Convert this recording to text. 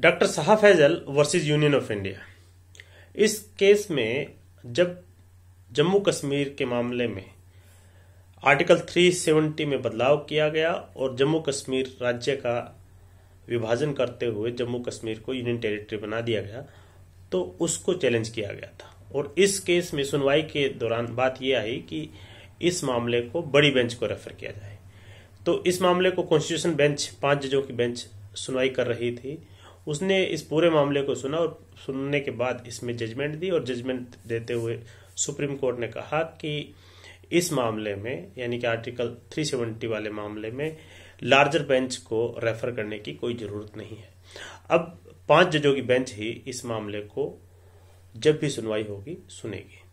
doctor Shah Faisal versus union of India इस case में जब जम्मू कश्मीर के मामले में आर्टिकल 370 में बदलाव किया गया और जम्मू कश्मीर राज्य का विभाजन करते हुए जम्मू कश्मीर को यूनियन टेरिटरी बना दिया गया तो उसको चैलेंज किया गया था और इस केस में सुनवाई के दौरान बात यह आई कि इस मामले को बड़ी बेंच को रेफर किया जाए तो इस मामले को कॉन्स्टिट्यूशन बेंच पांच जजों की बेंच सुनवाई कर रही थी उसने इस पूरे मामले को सुना और सुनने के बाद इसमें जजमेंट दी और जजमेंट देते हुए सुप्रीम कोर्ट ने कहा कि इस मामले में यानी कि आर्टिकल 370 वाले मामले में लार्जर बेंच को रेफर करने की कोई ज़रूरत नहीं है अब पांच जजों की बेंच ही इस मामले को जब भी सुनवाई होगी सुनेगी